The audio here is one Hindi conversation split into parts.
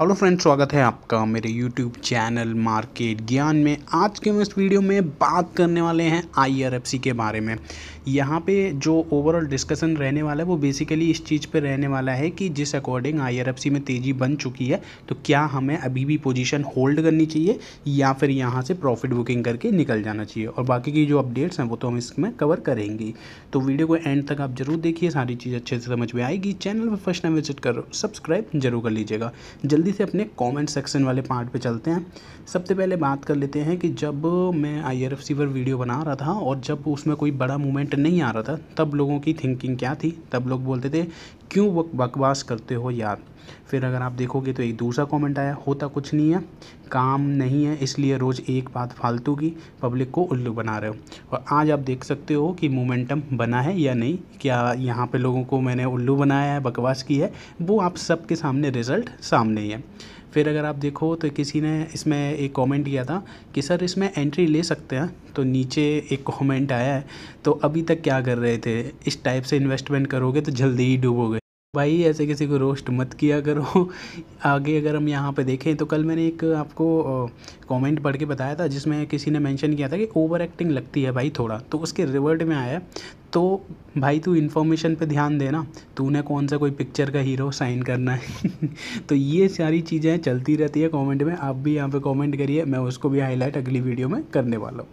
हेलो फ्रेंड्स स्वागत है आपका मेरे यूट्यूब चैनल मार्केट ज्ञान में आज के हम इस वीडियो में बात करने वाले हैं आईआरएफसी के बारे में यहाँ पे जो ओवरऑल डिस्कशन रहने वाला है वो बेसिकली इस चीज़ पे रहने वाला है कि जिस अकॉर्डिंग आईआरएफसी में तेज़ी बन चुकी है तो क्या हमें अभी भी पोजिशन होल्ड करनी चाहिए या फिर यहाँ से प्रॉफिट बुकिंग करके निकल जाना चाहिए और बाकी की जो अपडेट्स हैं वो तो हम इसमें कवर करेंगे तो वीडियो को एंड तक आप जरूर देखिए सारी चीज़ अच्छे से समझ में आएगी चैनल पर फर्स्ट टाइम विजिट करो सब्सक्राइब जरूर कर लीजिएगा जल्दी जल्दी से अपने कमेंट सेक्शन वाले पार्ट पे चलते हैं सबसे पहले बात कर लेते हैं कि जब मैं आई आर पर वीडियो बना रहा था और जब उसमें कोई बड़ा मूवमेंट नहीं आ रहा था तब लोगों की थिंकिंग क्या थी तब लोग बोलते थे क्यों बकवास करते हो यार फिर अगर आप देखोगे तो एक दूसरा कमेंट आया होता कुछ नहीं है काम नहीं है इसलिए रोज़ एक बात फालतू की पब्लिक को उल्लू बना रहे हो और आज आप देख सकते हो कि मोमेंटम बना है या नहीं क्या यहाँ पे लोगों को मैंने उल्लू बनाया है बकवास की है वो आप सबके सामने रिज़ल्ट सामने ही है फिर अगर आप देखो तो किसी ने इसमें एक कमेंट किया था कि सर इसमें एंट्री ले सकते हैं तो नीचे एक कमेंट आया है तो अभी तक क्या कर रहे थे इस टाइप से इन्वेस्टमेंट करोगे तो जल्दी ही डूबोगे भाई ऐसे किसी को रोस्ट मत किया करो आगे अगर हम यहाँ पे देखें तो कल मैंने एक आपको कमेंट पढ़ के बताया था जिसमें किसी ने मेंशन किया था कि ओवर एक्टिंग लगती है भाई थोड़ा तो उसके रिवर्ट में आया तो भाई तू इन्फॉर्मेशन पे ध्यान देना तूने कौन सा कोई पिक्चर का हीरो साइन करना है तो ये सारी चीज़ें चलती रहती है कमेंट में आप भी यहाँ पे कमेंट करिए मैं उसको भी हाईलाइट अगली वीडियो में करने वाला हूँ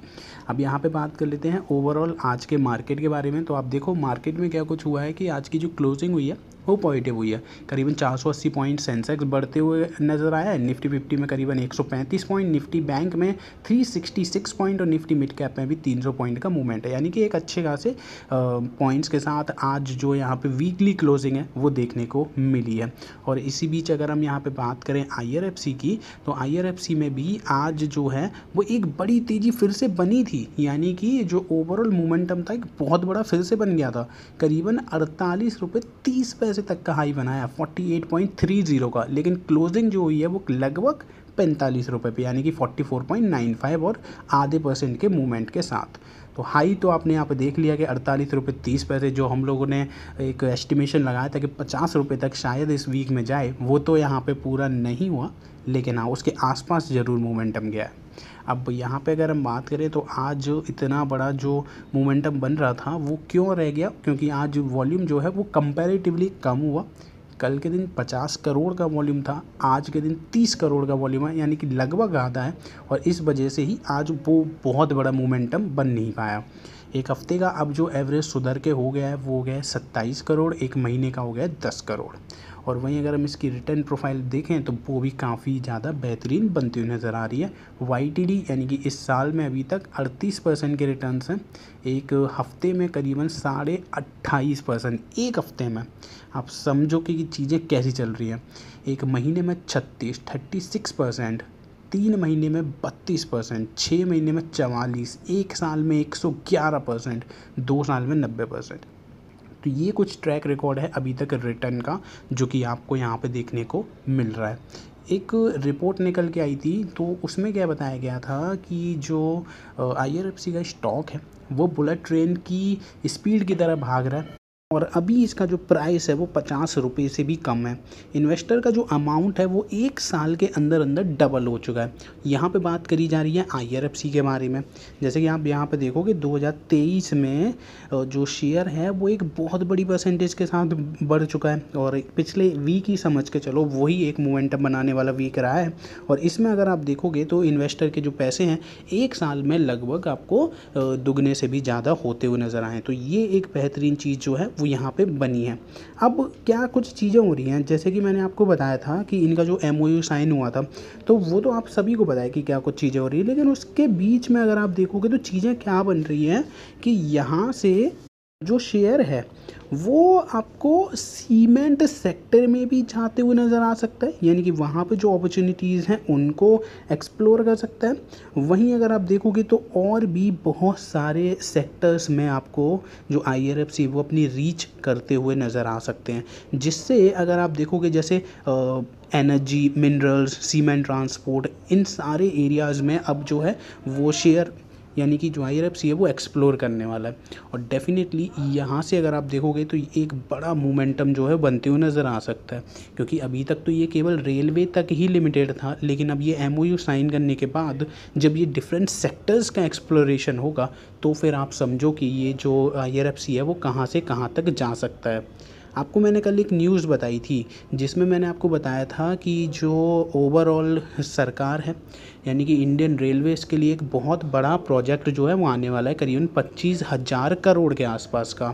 अब यहाँ पे बात कर लेते हैं ओवरऑल आज के मार्केट के बारे में तो आप देखो मार्केट में क्या कुछ हुआ है कि आज की जो क्लोजिंग हुई है वो पॉजिटिव हुई है करीबन 480 पॉइंट सेंसेक्स बढ़ते हुए नजर आया है निफ्टी फिफ्टी में करीबन 135 पॉइंट निफ्टी बैंक में 366 पॉइंट और निफ्टी मिड कैप में भी 300 पॉइंट का मूवमेंट है यानी कि एक अच्छे खासे पॉइंट्स के साथ आज जो यहाँ पे वीकली क्लोजिंग है वो देखने को मिली है और इसी बीच अगर हम यहाँ पे बात करें आई की तो आई में भी आज जो है वो एक बड़ी तेज़ी फिर से बनी थी यानी कि जो ओवरऑल मोमेंटम था एक बहुत बड़ा फिर से बन गया था करीबन अड़तालीस रुपये तीस पैसे तक का हाई बनाया forty eight point three zero का लेकिन क्लोजिंग जो हुई है वो लगभग पैंतालीस रुपये पर यानी कि forty four point nine five और आधे परसेंट के मूवमेंट के साथ तो हाई तो आपने यहाँ पे देख लिया कि अड़तालीस रुपये तीस पैसे जो हम लोगों ने एक एस्टिमेशन लगाया था कि पचास रुपये तक शायद इस वीक में जाए वो तो यहाँ पे पूरा नहीं हुआ लेकिन हाँ उसके आसपास ज़रूर मोमेंटम गया है अब यहाँ पे अगर हम बात करें तो आज इतना बड़ा जो मोमेंटम बन रहा था वो क्यों रह गया क्योंकि आज वॉल्यूम जो है वो कंपेरेटिवली कम हुआ कल के दिन 50 करोड़ का वॉल्यूम था आज के दिन 30 करोड़ का वॉल्यूम है यानी कि लगभग आधा है और इस वजह से ही आज वो बहुत बड़ा मोमेंटम बन नहीं पाया एक हफ्ते का अब जो एवरेज सुधर के हो गया है वो हो गया है सत्ताईस करोड़ एक महीने का हो गया है दस करोड़ और वहीं अगर हम इसकी रिटर्न प्रोफाइल देखें तो वो भी काफ़ी ज़्यादा बेहतरीन बनती हुई नज़र आ रही है वाई यानी कि इस साल में अभी तक अड़तीस परसेंट के रिटर्न हैं एक हफ्ते में करीबन साढ़े अट्ठाईस परसेंट एक हफ्ते में आप समझो कि चीज़ें कैसी चल रही हैं एक महीने में छत्तीस थर्टी सिक्स परसेंट तीन महीने में बत्तीस परसेंट छः महीने में चवालीस एक साल में एक सौ ग्यारह परसेंट दो साल में नब्बे परसेंट तो ये कुछ ट्रैक रिकॉर्ड है अभी तक रिटर्न का जो कि आपको यहाँ पे देखने को मिल रहा है एक रिपोर्ट निकल के आई थी तो उसमें क्या बताया गया था कि जो आई का स्टॉक है वो बुलेट ट्रेन की स्पीड की तरह भाग रहा है और अभी इसका जो प्राइस है वो पचास रुपये से भी कम है इन्वेस्टर का जो अमाउंट है वो एक साल के अंदर अंदर डबल हो चुका है यहाँ पे बात करी जा रही है आईआरएफसी के बारे में जैसे कि आप यहाँ पे देखोगे 2023 में जो शेयर है वो एक बहुत बड़ी परसेंटेज के साथ बढ़ चुका है और पिछले वीक ही समझ के चलो वही एक मोमेंटम बनाने वाला वीक रहा है और इसमें अगर आप देखोगे तो इन्वेस्टर के जो पैसे हैं एक साल में लगभग आपको दुगने से भी ज़्यादा होते हुए नज़र आए तो ये एक बेहतरीन चीज़ जो है वो यहाँ पे बनी है अब क्या कुछ चीज़ें हो रही हैं जैसे कि मैंने आपको बताया था कि इनका जो एम साइन हुआ था तो वो तो आप सभी को बताया कि क्या कुछ चीज़ें हो रही है लेकिन उसके बीच में अगर आप देखोगे तो चीज़ें क्या बन रही हैं कि यहाँ से जो शेयर है वो आपको सीमेंट सेक्टर में भी जाते हुए नज़र आ सकता है यानी कि वहाँ पे जो अपॉर्चुनिटीज़ हैं उनको एक्सप्लोर कर सकता है वहीं अगर आप देखोगे तो और भी बहुत सारे सेक्टर्स में आपको जो आई आर वो अपनी रीच करते हुए नज़र आ सकते हैं जिससे अगर आप देखोगे जैसे आ, एनर्जी मिनरल्स सीमेंट ट्रांसपोर्ट इन सारे एरियाज़ में अब जो है वो शेयर यानी कि जो आई आर सी है वो एक्सप्लोर करने वाला है और डेफिनेटली यहाँ से अगर आप देखोगे तो एक बड़ा मोमेंटम जो है बनते हुए नज़र आ सकता है क्योंकि अभी तक तो ये केवल रेलवे तक ही लिमिटेड था लेकिन अब ये एम साइन करने के बाद जब ये डिफरेंट सेक्टर्स का एक्सप्लोरेशन होगा तो फिर आप समझो कि ये जो आई है वो कहाँ से कहाँ तक जा सकता है आपको मैंने कल एक न्यूज़ बताई थी जिसमें मैंने आपको बताया था कि जो ओवरऑल सरकार है यानी कि इंडियन रेलवेज़ के लिए एक बहुत बड़ा प्रोजेक्ट जो है वो आने वाला है करीबन पच्चीस हज़ार करोड़ के आसपास का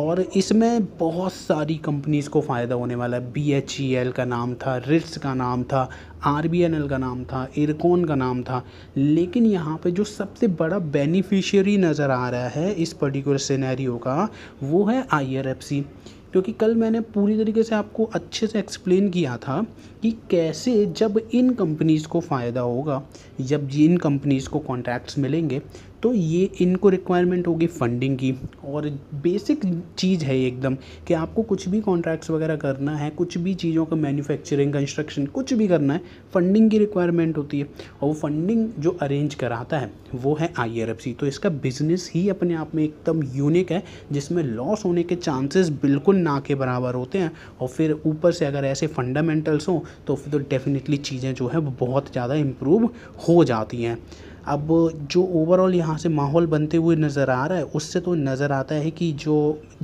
और इसमें बहुत सारी कंपनीज़ को फ़ायदा होने वाला है बी एच ई एल का नाम था रिट्स का नाम था आर बी एन एल का नाम था इरकोन का नाम था लेकिन यहाँ पे जो सबसे बड़ा बेनिफिशियरी नज़र आ रहा है इस पर्टिकुलर सिनेरियो का वो है आई आर एफ सी क्योंकि कल मैंने पूरी तरीके से आपको अच्छे से एक्सप्लेन किया था कि कैसे जब इन कंपनीज़ को फ़ायदा होगा जब इन कंपनीज़ को कॉन्ट्रैक्ट्स मिलेंगे तो ये इनको रिक्वायरमेंट होगी फंडिंग की और बेसिक चीज़ है एकदम कि आपको कुछ भी कॉन्ट्रैक्ट्स वगैरह करना है कुछ भी चीज़ों का मैन्युफैक्चरिंग कंस्ट्रक्शन कुछ भी करना है फंडिंग की रिक्वायरमेंट होती है और वो फंडिंग जो अरेंज कराता है वो है आई तो इसका बिजनेस ही अपने आप में एकदम यूनिक है जिसमें लॉस होने के चांसेस बिल्कुल ना के बराबर होते हैं और फिर ऊपर से अगर ऐसे फंडामेंटल्स हों तो फिर तो डेफिनेटली चीज़ें जो है वो बहुत ज़्यादा इम्प्रूव हो जाती हैं अब जो ओवरऑल यहाँ से माहौल बनते हुए नज़र आ रहा है उससे तो नज़र आता है कि जो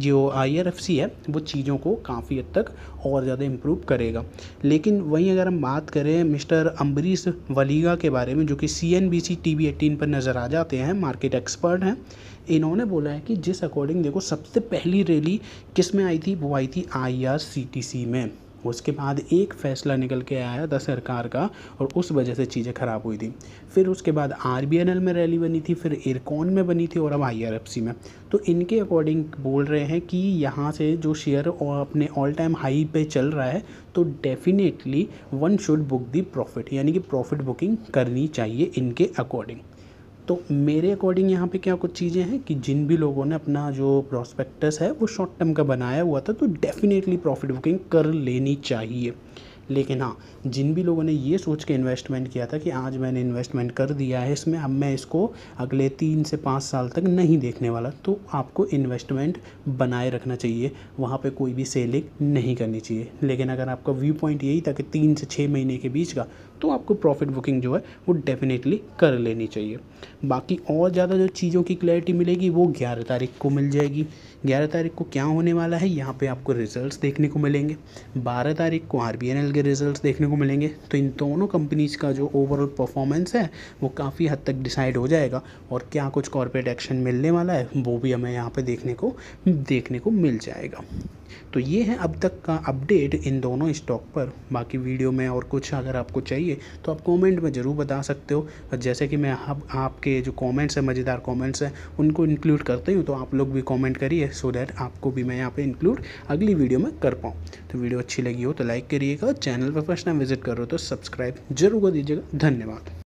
जो आई आर एफ सी है वो चीज़ों को काफ़ी हद तक और ज़्यादा इम्प्रूव करेगा लेकिन वहीं अगर हम बात करें मिस्टर अम्बरीश वलीगा के बारे में जो कि C N B C T V eighteen पर नज़र आ जाते हैं मार्केट एक्सपर्ट हैं इन्होंने बोला है कि जिस अकॉर्डिंग देखो सबसे पहली रैली किस में आई थी वो आई थी I R C T C में उसके बाद एक फैसला निकल के आया था सरकार का और उस वजह से चीज़ें ख़राब हुई थी फिर उसके बाद आर में रैली बनी थी फिर एयरकॉन में बनी थी और अब आई में तो इनके अकॉर्डिंग बोल रहे हैं कि यहाँ से जो शेयर अपने ऑल टाइम हाई पे चल रहा है तो definitely one should book the profit यानी कि प्रॉफिट बुकिंग करनी चाहिए इनके अकॉर्डिंग तो मेरे अकॉर्डिंग यहाँ पे क्या कुछ चीज़ें हैं कि जिन भी लोगों ने अपना जो प्रॉस्पेक्टस है वो शॉर्ट टर्म का बनाया हुआ था तो डेफिनेटली प्रॉफिट बुकिंग कर लेनी चाहिए लेकिन हाँ जिन भी लोगों ने ये सोच के इन्वेस्टमेंट किया था कि आज मैंने इन्वेस्टमेंट कर दिया है इसमें अब मैं इसको अगले तीन से पाँच साल तक नहीं देखने वाला तो आपको इन्वेस्टमेंट बनाए रखना चाहिए वहाँ पे कोई भी सेलिंग नहीं करनी चाहिए लेकिन अगर आपका व्यू पॉइंट यही था कि तीन से छः महीने के बीच का तो आपको प्रॉफिट बुकिंग जो है वो डेफिनेटली कर लेनी चाहिए बाकी और ज़्यादा जो चीज़ों की क्लैरिटी मिलेगी वो ग्यारह तारीख को मिल जाएगी ग्यारह तारीख को क्या होने वाला है यहाँ पे आपको रिजल्ट्स देखने को मिलेंगे बारह तारीख को आर के रिज़ल्ट देखने को मिलेंगे तो इन दोनों कंपनीज़ का जो ओवरऑल परफॉर्मेंस है वो काफ़ी हद तक डिसाइड हो जाएगा और क्या कुछ कॉरपोरेट एक्शन मिलने वाला है वो भी हमें यहाँ पर देखने को देखने को मिल जाएगा तो ये है अब तक का अपडेट इन दोनों स्टॉक पर बाकी वीडियो में और कुछ अगर आपको चाहिए तो आप कमेंट में ज़रूर बता सकते हो और जैसे कि मैं आप, आपके जो कमेंट्स हैं मज़ेदार कमेंट्स हैं उनको इंक्लूड करते हूँ तो आप लोग भी कमेंट करिए सो दैट आपको भी मैं यहाँ पे इंक्लूड अगली वीडियो में कर पाऊँ तो वीडियो अच्छी लगी हो तो लाइक करिएगा चैनल पर फर्स्ट टाइम विजिट कर रहे हो तो सब्सक्राइब जरूर कर दीजिएगा धन्यवाद